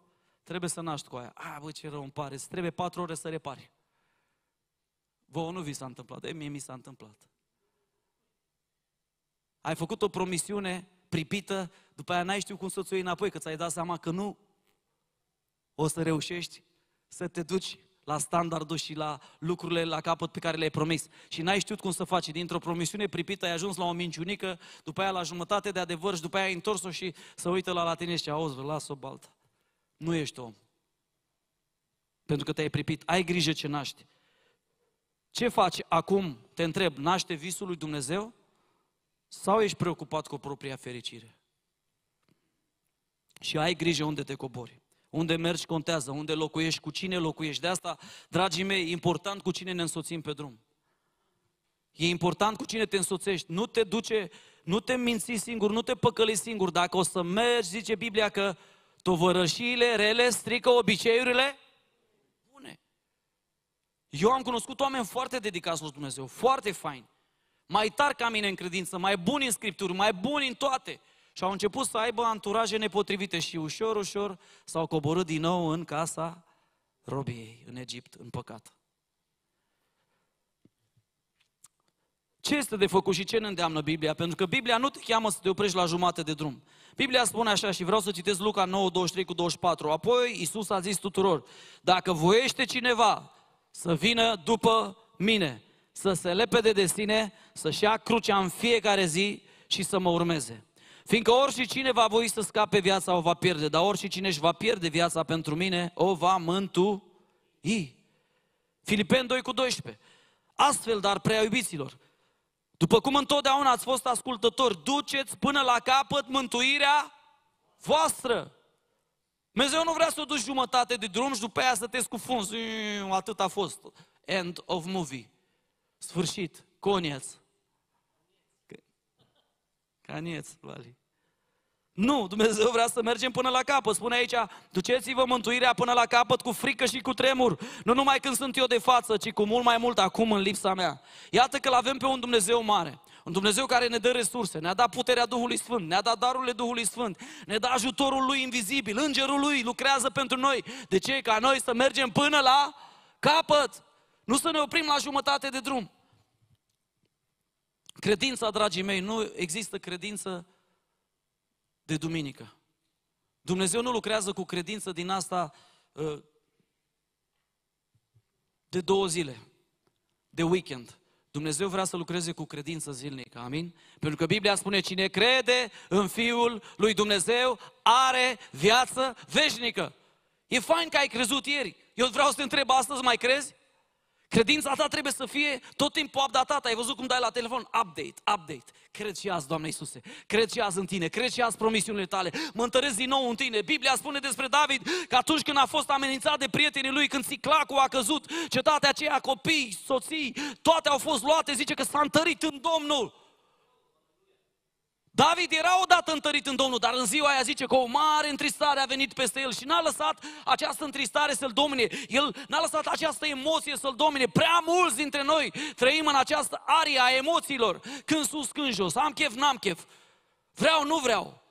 A: Trebuie să naști cu aia. A, bă, ce rău îmi pare, Îți trebuie patru ore să repari. Vă, nu vi s-a întâmplat, e, mie mi s-a întâmplat. Ai făcut o promisiune pripită, după aia n-ai știut cum să o iei înapoi, că ți-ai dat seama că nu o să reușești să te duci la standardul și la lucrurile la capăt pe care le-ai promis. Și n-ai știut cum să faci. Dintr-o promisiune pripită ai ajuns la o minciunică, după aia la jumătate de adevăr și după aia ai întors-o și să uită la, la tine și auzi, las-o baltă nu ești om. Pentru că te-ai pripit, ai grijă ce naști. Ce faci acum, te întreb, naște visul lui Dumnezeu? Sau ești preocupat cu propria fericire? Și ai grijă unde te cobori. Unde mergi contează, unde locuiești, cu cine locuiești. De asta, dragii mei, e important cu cine ne însoțim pe drum. E important cu cine te însoțești. Nu te duce, nu te minți singur, nu te păcăli singur. Dacă o să mergi, zice Biblia că Tovărășiile rele strică obiceiurile bune. Eu am cunoscut oameni foarte dedicați lui Dumnezeu, foarte faini, mai tari ca mine în credință, mai buni în Scripturi, mai buni în toate. Și au început să aibă anturaje nepotrivite și ușor, ușor s-au coborât din nou în casa robiei, în Egipt, în păcat. Ce este de făcut și ce ne îndeamnă Biblia? Pentru că Biblia nu te cheamă să te oprești la jumate de drum. Biblia spune așa și vreau să citesc Luca 9, 23 cu 24. Apoi Isus a zis tuturor, dacă voiește cineva să vină după mine, să se lepede de sine, să-și ia crucea în fiecare zi și să mă urmeze. Fiindcă orice cine va voi să scape viața o va pierde, dar orice cine își va pierde viața pentru mine o va mântui. Filipeni 2 cu 12. Astfel, dar prea iubiților, după cum întotdeauna ați fost ascultători, duceți până la capăt mântuirea voastră. Dumnezeu nu vrea să o duci jumătate de drum și după aia să te scufunzi. Atât a fost. End of movie. Sfârșit. Conieț. Canieț, Vali. Nu, Dumnezeu vrea să mergem până la capăt. Spune aici, duceți-vă mântuirea până la capăt cu frică și cu tremur. Nu numai când sunt eu de față, ci cu mult mai mult acum în lipsa mea. Iată că-L avem pe un Dumnezeu mare. Un Dumnezeu care ne dă resurse, ne-a dat puterea Duhului Sfânt, ne-a dat darurile Duhului Sfânt, ne dă ajutorul Lui invizibil, Îngerul Lui lucrează pentru noi. De ce? Ca noi să mergem până la capăt. Nu să ne oprim la jumătate de drum. Credința, dragii mei, nu există credință de duminică. Dumnezeu nu lucrează cu credință din asta ă, de două zile, de weekend. Dumnezeu vrea să lucreze cu credință zilnică, amin? Pentru că Biblia spune, cine crede în Fiul lui Dumnezeu are viață veșnică. E fain că ai crezut ieri. Eu vreau să te întreb astăzi, mai crezi? Credința ta trebuie să fie tot timpul updatată. Ai văzut cum dai la telefon? Update, update. Cred și azi, Doamne Iisuse. Cred și azi în tine. Cred și azi promisiunile tale. Mă întăresc din nou în tine. Biblia spune despre David că atunci când a fost amenințat de prietenii lui, când siclacul a căzut, cetatea aceea, copii, soții, toate au fost luate, zice că s-a întărit în Domnul. David era odată întărit în Domnul, dar în ziua aia zice că o mare întristare a venit peste el și n-a lăsat această întristare să-l domine. El n-a lăsat această emoție să-l domine. Prea mulți dintre noi trăim în această aria a emoțiilor. Când sus, când jos. Am chef, n-am chef. Vreau, nu vreau.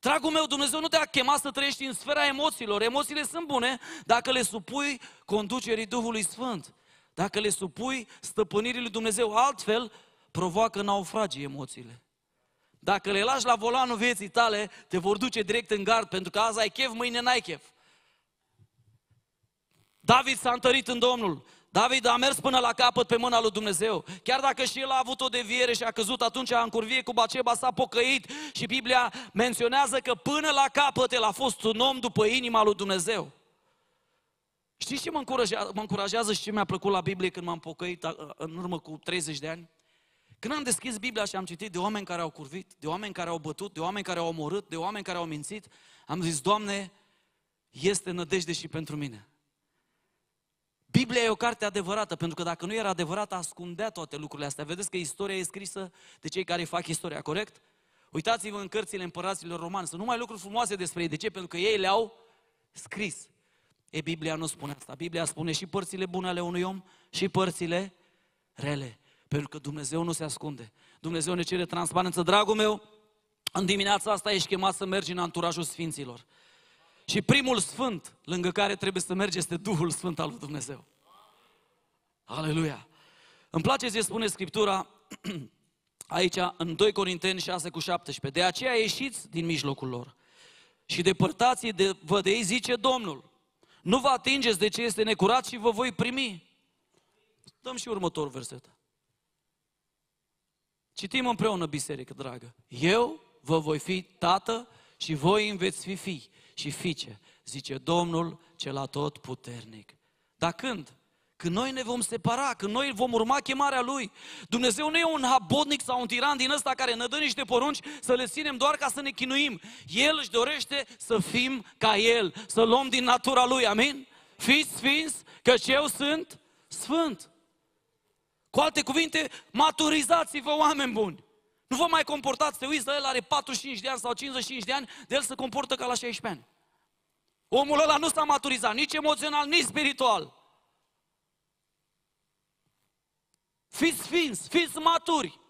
A: Dragul meu, Dumnezeu nu te-a chemat să trăiești în sfera emoțiilor. Emoțiile sunt bune dacă le supui conducerii Duhului Sfânt. Dacă le supui stăpânirii lui Dumnezeu. Altfel, provoacă naufragii emoțiile. Dacă le lași la volanul vieții tale, te vor duce direct în gard, pentru că azi ai chef, mâine n-ai chef. David s-a întărit în Domnul. David a mers până la capăt pe mâna lui Dumnezeu. Chiar dacă și el a avut o deviere și a căzut atunci în curvie cu Baceba, s-a pocăit și Biblia menționează că până la capăt el a fost un om după inima lui Dumnezeu. Știți ce mă încurajează, mă încurajează și ce mi-a plăcut la Biblie când m-am pocăit în urmă cu 30 de ani? Când am deschis Biblia și am citit de oameni care au curvit, de oameni care au bătut, de oameni care au omorât, de oameni care au mințit, am zis, Doamne, este nădejde și pentru mine. Biblia e o carte adevărată, pentru că dacă nu era adevărată, ascundea toate lucrurile astea. Vedeți că istoria e scrisă de cei care fac istoria, corect? Uitați-vă în cărțile împăraților romani, sunt numai lucruri frumoase despre ei. De ce? Pentru că ei le-au scris. E, Biblia nu spune asta. Biblia spune și părțile bune ale unui om și părțile rele. Pentru că Dumnezeu nu se ascunde. Dumnezeu ne cere transparență. Dragul meu, în dimineața asta ești chemat să mergi în anturajul Sfinților. Și primul Sfânt lângă care trebuie să mergi este Duhul Sfânt al lui Dumnezeu. Aleluia! Îmi place ce spune Scriptura [CLEARS THROAT] aici în 2 Corinteni 6 cu 17. De aceea ieșiți din mijlocul lor și depărtați-i de, vă de ei, zice Domnul. Nu vă atingeți de ce este necurat și vă voi primi. Dăm și următorul verset. Citim împreună, biserică dragă. Eu vă voi fi tată și voi îmi veți fi fii și fiice, zice Domnul cel atotputernic. Dar când? Când noi ne vom separa, când noi vom urma chemarea Lui. Dumnezeu nu e un habotnic sau un tiran din ăsta care ne dă niște porunci să le ținem doar ca să ne chinuim. El își dorește să fim ca El, să luăm din natura Lui, amin? Fiți sfinți, căci eu sunt sfânt. Cu alte cuvinte, maturizați-vă oameni buni. Nu vă mai comportați, te uiți, el are 45 de ani sau 55 de ani, de el se comportă ca la 16 ani. Omul ăla nu s-a maturizat, nici emoțional, nici spiritual. Fiți sfinți, fiți maturi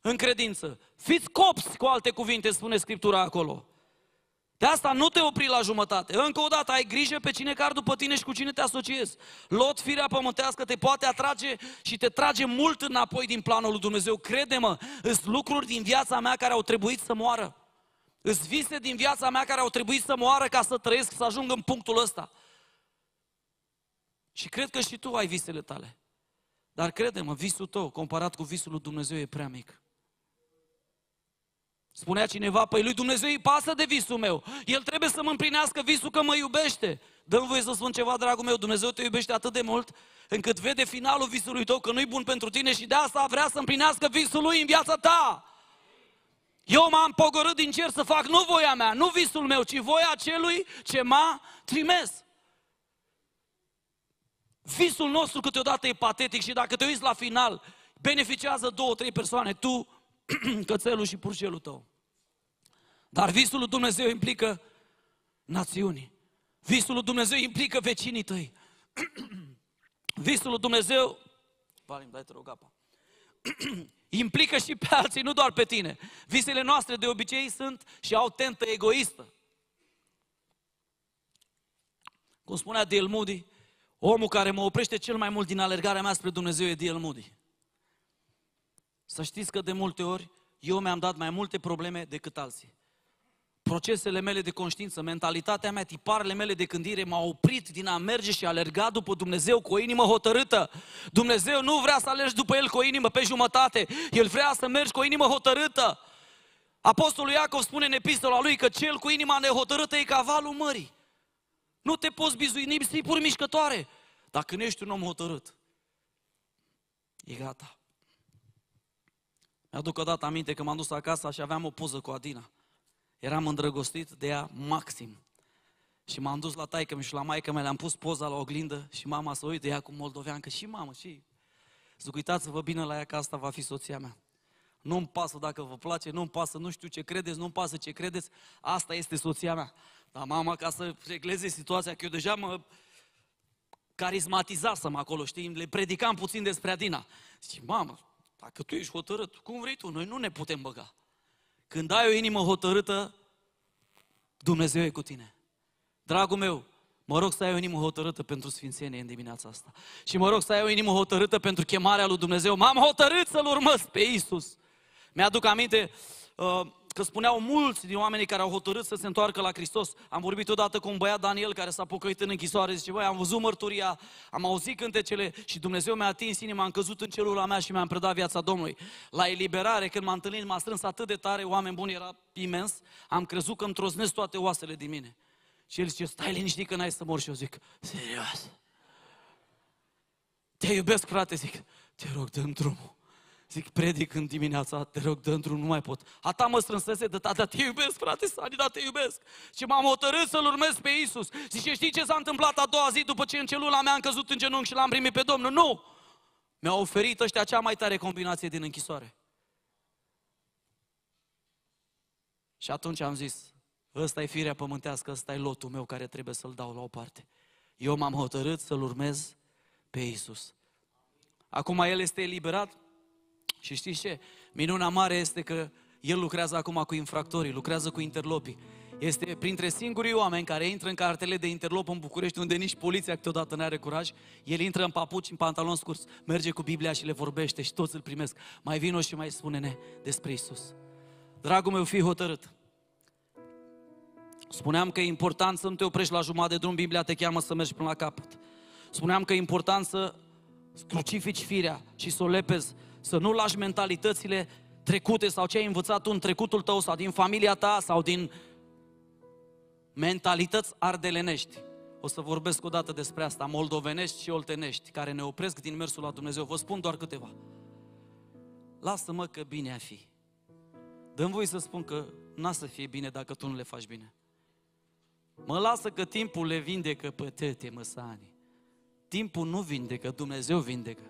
A: în credință. Fiți copți, cu alte cuvinte, spune Scriptura acolo. De asta nu te opri la jumătate. Încă o dată, ai grijă pe cine car după tine și cu cine te asociezi. Lot, firea pământească, te poate atrage și te trage mult înapoi din planul lui Dumnezeu. Crede-mă, sunt lucruri din viața mea care au trebuit să moară. Îs vise din viața mea care au trebuit să moară ca să trăiesc, să ajung în punctul ăsta. Și cred că și tu ai visele tale. Dar crede-mă, visul tău, comparat cu visul lui Dumnezeu, e prea mic. Spunea cineva, păi lui Dumnezeu îi pasă de visul meu. El trebuie să mă împlinească visul că mă iubește. Dă-mi voie să spun ceva, dragul meu, Dumnezeu te iubește atât de mult încât vede finalul visului tău că nu-i bun pentru tine și de asta vrea să împlinească visul lui în viața ta. Eu m-am pogorât din cer să fac nu voia mea, nu visul meu, ci voia celui ce m-a trimis. Visul nostru câteodată e patetic și dacă te uiți la final, beneficiază două, trei persoane, tu [CLEARS THROAT] cățelul și purcelul tău. Dar visul lui Dumnezeu implică națiuni. Visul lui Dumnezeu implică vecinii tăi. [CLEARS THROAT] visul lui Dumnezeu... dai te rog apa. [CLEARS THROAT] implică și pe alții, nu doar pe tine. Visele noastre de obicei sunt și au tentă egoistă. Cum spunea Dale Moody, omul care mă oprește cel mai mult din alergarea mea spre Dumnezeu e D.L. Moody. Să știți că de multe ori eu mi-am dat mai multe probleme decât alții. Procesele mele de conștiință, mentalitatea mea, tiparele mele de gândire m-au oprit din a merge și a alerga după Dumnezeu cu o inimă hotărâtă. Dumnezeu nu vrea să alergi după El cu o inimă pe jumătate, El vrea să mergi cu o inimă hotărâtă. Apostolul Iacov spune în epistola lui că cel cu inima nehotărâtă e ca valul mării. Nu te poți bizui pur mișcătoare dacă nu ești un om hotărât. E gata. Mi-aduc dată aminte că m-am dus acasă și aveam o poză cu Adina. Eram îndrăgostit de ea maxim. Și m-am dus la taică și la maică mea, le-am pus poza la oglindă și mama să uite ea cu că și mamă și... Zic, uitați-vă bine la ea că asta va fi soția mea. Nu-mi pasă dacă vă place, nu-mi pasă nu știu ce credeți, nu-mi pasă ce credeți, asta este soția mea. Dar mama, ca să regleze situația, că eu deja mă carismatizasem acolo, știi, le predicam puțin despre Adina. Și mamă, dacă tu ești hotărât, cum vrei tu, noi nu ne putem băga. Când ai o inimă hotărâtă, Dumnezeu e cu tine. Dragul meu, mă rog să ai o inimă hotărâtă pentru Sfințenie în dimineața asta. Și mă rog să ai o inimă hotărâtă pentru chemarea lui Dumnezeu. M-am hotărât să-L urmăz pe Isus. Mi-aduc aminte, uh, Că spuneau mulți din oamenii care au hotărât să se întoarcă la Hristos. Am vorbit odată cu un băiat Daniel care s-a pocăit în închisoare. Zice, băi, am văzut mărturia, am auzit cântecele și Dumnezeu mi-a atins inima, am căzut în celula mea și mi-am predat viața Domnului. La eliberare, când m-a întâlnit, m-a strâns atât de tare, oameni buni, era imens. Am crezut că îmi troznesc toate oasele din mine. Și el zice, stai liniștit că n-ai să mor. Și eu zic, serios. Te iubesc, frate, zic, te rog, dă drumul. Zic, predic în dimineața, te rog, dă într nu mai pot. A ta mă strânsese de tata, te iubesc, frate Sani, da, te iubesc. Și m-am hotărât să-L urmez pe Iisus. Zice, știi ce s-a întâmplat a doua zi după ce în celula mea am căzut în genunchi și l-am primit pe Domnul? Nu! Mi-au oferit ăștia cea mai tare combinație din închisoare. Și atunci am zis, ăsta e firea pământească, ăsta e lotul meu care trebuie să-l dau la o parte. Eu m-am hotărât să-L urmez pe Iisus. Acum el este eliberat, și știți ce? Minuna mare este că el lucrează acum cu infractorii, lucrează cu interlopii. Este printre singurii oameni care intră în cartele de interlop în București, unde nici poliția câteodată nu are curaj. El intră în papuci, în pantalon scurs, merge cu Biblia și le vorbește și toți îl primesc. Mai vino și mai spune-ne despre Isus. Dragul meu, fii hotărât. Spuneam că e important să nu te oprești la jumătate de drum, Biblia te cheamă să mergi până la capăt. Spuneam că e important să crucifici firea și să o lepezi să nu lași mentalitățile trecute sau ce ai învățat tu în trecutul tău sau din familia ta sau din mentalități ardelenești. O să vorbesc o dată despre asta, moldovenești și oltenești, care ne opresc din mersul la Dumnezeu. Vă spun doar câteva. Lasă-mă că bine a fi. Dă-mi voi să spun că n-a să fie bine dacă tu nu le faci bine. Mă lasă că timpul le vindecă tete, măsani. Timpul nu vindecă, Dumnezeu vindecă.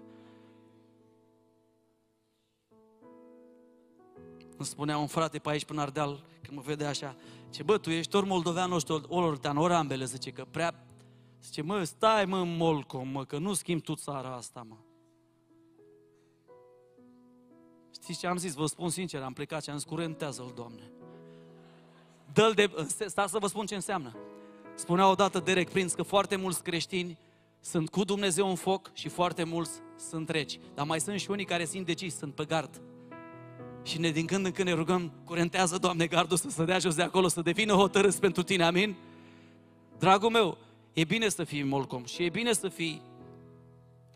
A: Îmi spunea un frate pe aici, până Ardeal, când mă vede așa, ce bă, tu ești ori moldovean, ori, ori oltean, ori ambele, zice că prea... Zice, mă, stai mă, molco, mă, că nu schimb tu țara asta, mă. Știți ce am zis? Vă spun sincer, am plecat și am zis, curentează-l, Doamne. Dă-l de... stai să vă spun ce înseamnă. Spunea odată Derek Prince că foarte mulți creștini sunt cu Dumnezeu în foc și foarte mulți sunt reci. Dar mai sunt și unii care sunt decis, sunt pe gard. Și ne din când în când ne rugăm, curentează, Doamne, gardul să se dea jos de acolo, să devină hotărâți pentru Tine, amin? Dragul meu, e bine să fii molcom și e bine să fii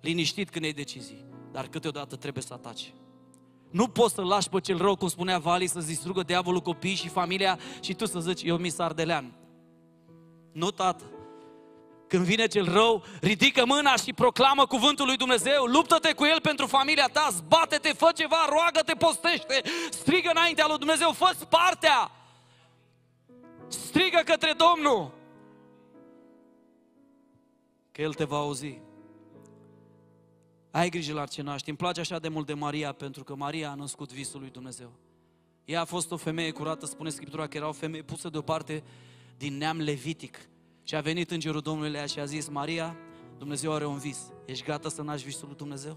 A: liniștit când ai decizii, dar câteodată trebuie să ataci. Nu poți să lași pe cel rău, cum spunea Vali, să-ți distrugă diavolul copiii și familia și tu să zici, eu mi sardelean. Nu, tată, când vine cel rău, ridică mâna și proclamă cuvântul lui Dumnezeu, luptă-te cu el pentru familia ta, zbate-te, fă ceva, roagă-te, postește, strigă înaintea lui Dumnezeu, fă partea, strigă către Domnul, că El te va auzi. Ai grijă la ce naști. Îmi place așa de mult de Maria, pentru că Maria a născut visul lui Dumnezeu. Ea a fost o femeie curată, spune Scriptura că era o femeie pusă deoparte din neam levitic, și a venit îngerul Domnului și a zis, Maria, Dumnezeu are un vis. Ești gata să naști visul lui Dumnezeu?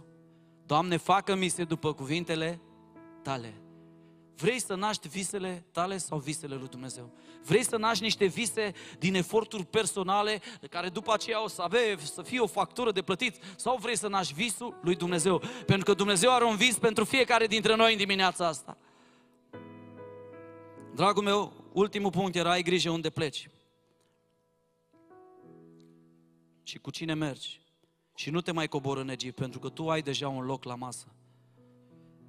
A: Doamne, facă-mi se după cuvintele tale. Vrei să naști visele tale sau visele lui Dumnezeu? Vrei să naști niște vise din eforturi personale care după aceea o să ave, să fie o factură de plătit? Sau vrei să naști visul lui Dumnezeu? Pentru că Dumnezeu are un vis pentru fiecare dintre noi în dimineața asta. Dragul meu, ultimul punct era ai grijă unde pleci și cu cine mergi. Și nu te mai cobor în Egipt, pentru că tu ai deja un loc la masă.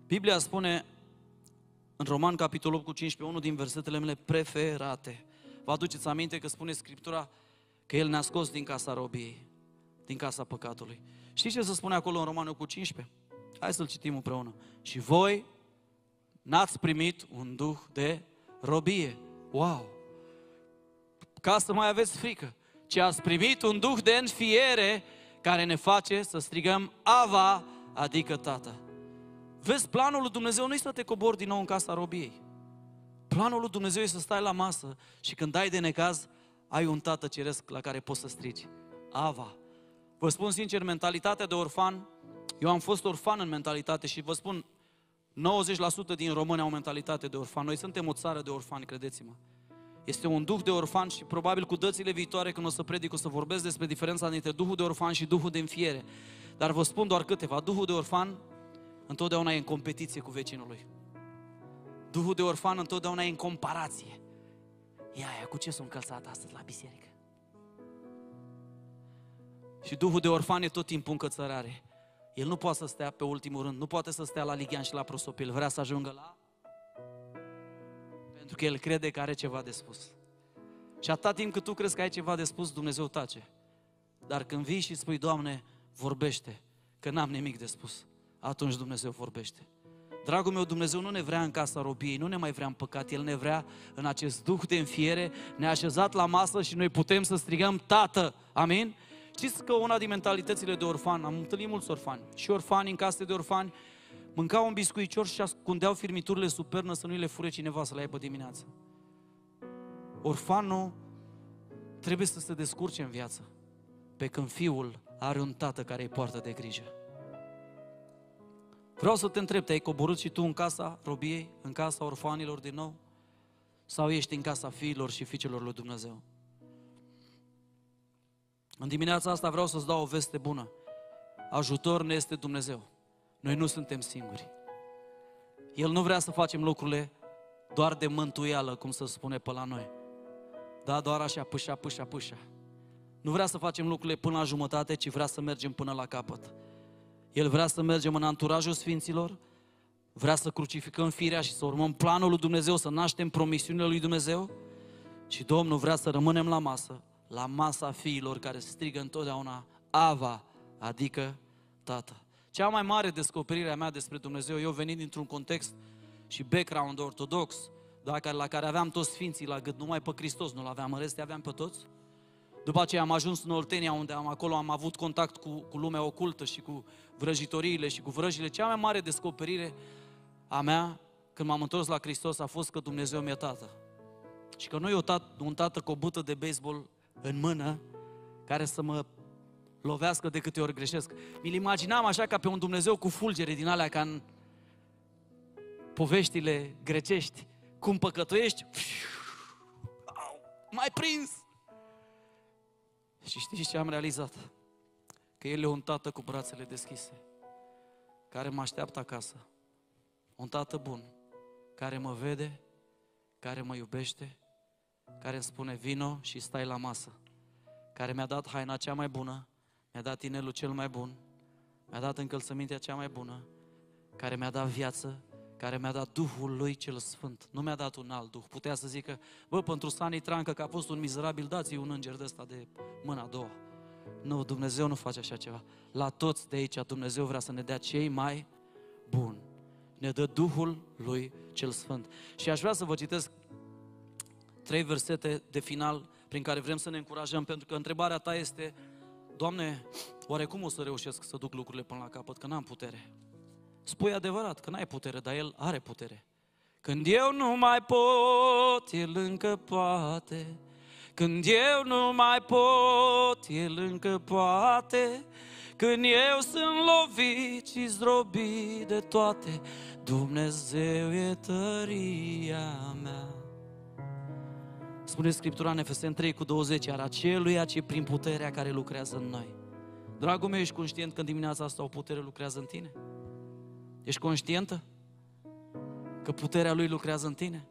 A: Biblia spune în Roman, capitolul 8 cu 15, unul din versetele mele preferate. Vă aduceți aminte că spune Scriptura că El ne-a scos din casa robiei, din casa păcatului. Știți ce se spune acolo în Romanul cu 15? Hai să-l citim împreună. Și voi n-ați primit un duh de robie. Wow! Ca să mai aveți frică ci ați primit un duh de înfiere care ne face să strigăm Ava, adică Tată. Vezi, planul lui Dumnezeu nu este să te cobori din nou în casa robiei. Planul lui Dumnezeu este să stai la masă și când dai de necaz, ai un tată ceresc la care poți să strigi. Ava. Vă spun sincer, mentalitatea de orfan, eu am fost orfan în mentalitate și vă spun, 90% din români au mentalitate de orfan. Noi suntem o țară de orfani, credeți-mă. Este un duh de orfan și probabil cu dățile viitoare când o să predic, o să vorbesc despre diferența dintre duhul de orfan și duhul de înfiere. Dar vă spun doar câteva. Duhul de orfan întotdeauna e în competiție cu vecinul lui. Duhul de orfan întotdeauna e în comparație. Ia, ia, cu ce sunt încălțat astăzi la biserică? Și Duhul de orfan e tot timpul încățărare. El nu poate să stea pe ultimul rând, nu poate să stea la Ligian și la prosopil, vrea să ajungă la pentru că el crede că are ceva de spus. Și atâta timp cât tu crezi că ai ceva de spus, Dumnezeu tace. Dar când vii și spui, Doamne, vorbește, că n-am nimic de spus, atunci Dumnezeu vorbește. Dragul meu, Dumnezeu nu ne vrea în casa robiei, nu ne mai vrea în păcat, El ne vrea în acest duh de înfiere, ne-a așezat la masă și noi putem să strigăm Tată, amin? Știți că una din mentalitățile de orfan, am întâlnit mulți orfani, și orfani în case de orfani, Mâncau un biscuicior și ascundeau firmiturile sub pernă să nu le fure cineva să le aibă dimineața. Orfanul trebuie să se descurce în viață, pe când fiul are un tată care îi poartă de grijă. Vreau să te întreb, te-ai coborât și tu în casa robiei, în casa orfanilor din nou? Sau ești în casa fiilor și fiicelor lui Dumnezeu? În dimineața asta vreau să-ți dau o veste bună. Ajutor ne este Dumnezeu. Noi nu suntem singuri. El nu vrea să facem lucrurile doar de mântuială, cum se spune pe la noi. Da, doar așa, pușa, pușa, pușa. Nu vrea să facem lucrurile până la jumătate, ci vrea să mergem până la capăt. El vrea să mergem în anturajul Sfinților, vrea să crucificăm firea și să urmăm planul lui Dumnezeu, să naștem promisiunile lui Dumnezeu, ci Domnul vrea să rămânem la masă, la masa fiilor care strigă întotdeauna Ava, adică Tată. Cea mai mare descoperire a mea despre Dumnezeu, eu venind dintr-un context și background ortodox, dacă, la care aveam toți sfinții la gât, numai pe Hristos nu-L aveam, în rest aveam pe toți. După aceea am ajuns în Oltenia, unde am acolo am avut contact cu, cu lumea ocultă și cu vrăjitoriile și cu vrăjile. Cea mai mare descoperire a mea când m-am întors la Hristos a fost că Dumnezeu mi-e tată. Și că nu e o tată, un tată cu o bută de baseball în mână care să mă lovească de câte ori greșesc. Mi-l imaginam așa ca pe un Dumnezeu cu fulgere din alea, ca în poveștile grecești. Cum păcătuiești, au, mai prins! Și știți ce am realizat? Că El e un tată cu brațele deschise, care mă așteaptă acasă. Un tată bun, care mă vede, care mă iubește, care îmi spune vino și stai la masă, care mi-a dat haina cea mai bună, mi-a dat inelul cel mai bun, mi-a dat încălțămintea cea mai bună, care mi-a dat viață, care mi-a dat Duhul Lui cel Sfânt. Nu mi-a dat un alt Duh. Putea să zică, bă, pentru Sani Trancă că a fost un mizerabil, dați un înger de ăsta de mâna a doua. Nu, Dumnezeu nu face așa ceva. La toți de aici Dumnezeu vrea să ne dea cei mai buni. Ne dă Duhul Lui cel Sfânt. Și aș vrea să vă citesc trei versete de final prin care vrem să ne încurajăm, pentru că întrebarea ta este Doamne, oare cum o să reușesc să duc lucrurile până la capăt, că n-am putere? Spui adevărat că n-ai putere, dar El are putere. Când eu nu mai pot, El încă poate. Când eu nu mai pot, El încă poate. Când eu sunt lovit și zdrobit de toate, Dumnezeu e tăria mea. Spune Scriptura în Efeseni 3 cu 20, iar aceluia ce prin puterea care lucrează în noi. Dragul meu, ești conștient că în dimineața asta o putere lucrează în tine? Ești conștientă? Că puterea Lui lucrează în tine?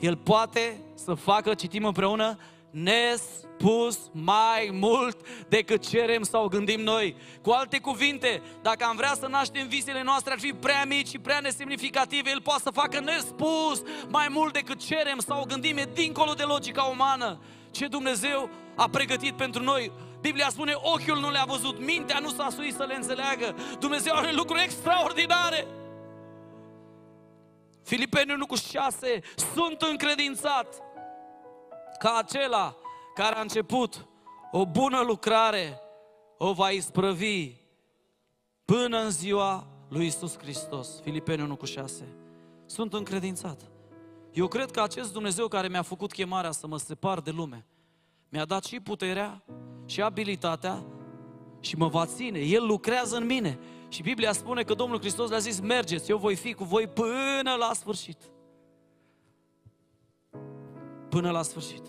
A: El poate să facă, citim împreună, nespus mai mult decât cerem sau gândim noi. Cu alte cuvinte, dacă am vrea să naștem visele noastre, ar fi prea mici și prea nesemnificative, El poate să facă nespus mai mult decât cerem sau gândim, e dincolo de logica umană. Ce Dumnezeu a pregătit pentru noi, Biblia spune, ochiul nu le-a văzut, mintea nu s-a suit să le înțeleagă. Dumnezeu are lucruri extraordinare. Filipeni 1 cu 6, sunt încredințat ca acela care a început o bună lucrare o va isprăvi până în ziua lui Isus Hristos. Filipeni 1 cu 6. Sunt încredințat. Eu cred că acest Dumnezeu care mi-a făcut chemarea să mă separ de lume, mi-a dat și puterea și abilitatea și mă va ține. El lucrează în mine. Și Biblia spune că Domnul Hristos le-a zis, mergeți, eu voi fi cu voi până la sfârșit până la sfârșit.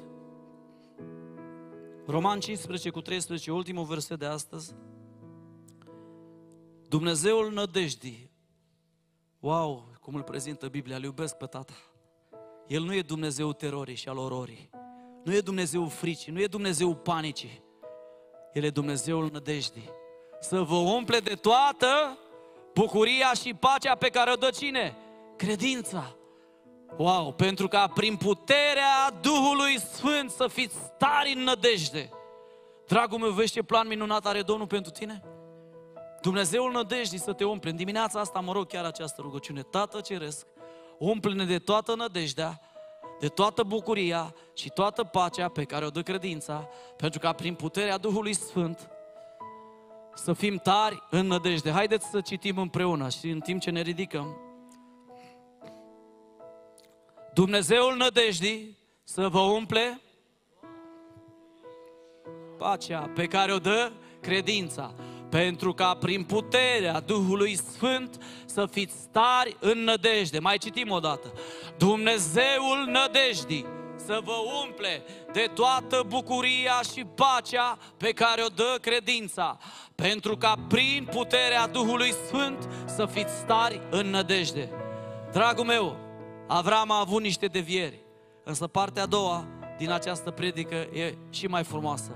A: Roman 15 cu 13, ultimul verset de astăzi. Dumnezeul nădejdii. Wow, cum îl prezintă Biblia, îl iubesc pe tata. El nu e Dumnezeu terorii și al ororii. Nu e Dumnezeu fricii, nu e Dumnezeu panicii. El e Dumnezeul nădejdii. Să vă umple de toată bucuria și pacea pe care o dă cine? Credința. Wow, pentru ca prin puterea Duhului Sfânt să fiți tari în nădejde. Dragul meu, vezi ce plan minunat are Domnul pentru tine? Dumnezeul nădejdii să te umple. În dimineața asta mă rog chiar această rugăciune. Tată Ceresc, umple-ne de toată nădejdea, de toată bucuria și toată pacea pe care o dă credința, pentru ca prin puterea Duhului Sfânt să fim tari în nădejde. Haideți să citim împreună și în timp ce ne ridicăm, Dumnezeul nădejdii să vă umple pacea pe care o dă credința, pentru ca prin puterea Duhului Sfânt să fiți stari în nădejde. Mai citim o dată. Dumnezeul nădejdii să vă umple de toată bucuria și pacea pe care o dă credința, pentru ca prin puterea Duhului Sfânt să fiți stari în nădejde. Dragul meu, Avram a avut niște devieri. Însă partea a doua din această predică e și mai frumoasă.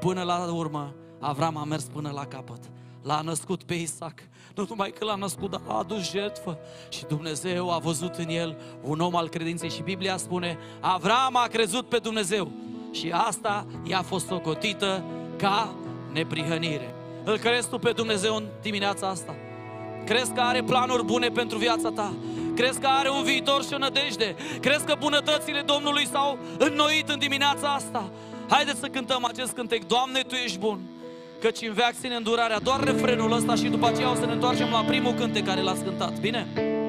A: Până la urmă, Avram a mers până la capăt. L-a născut pe Isaac. Nu numai că l-a născut, dar a adus jertfă. Și Dumnezeu a văzut în el un om al credinței. Și Biblia spune, Avram a crezut pe Dumnezeu. Și asta i-a fost socotită ca neprihănire. Îl crezi tu pe Dumnezeu în dimineața asta? Crezi că are planuri bune pentru viața ta? Crezi că are un viitor și o nădejde? Crezi că bunătățile Domnului s-au înnoit în dimineața asta? Haideți să cântăm acest cântec. Doamne, Tu ești bun, căci în veac ține îndurarea. Doar refrenul ăsta și după aceea o să ne întoarcem la primul cântec care l-ați cântat. Bine?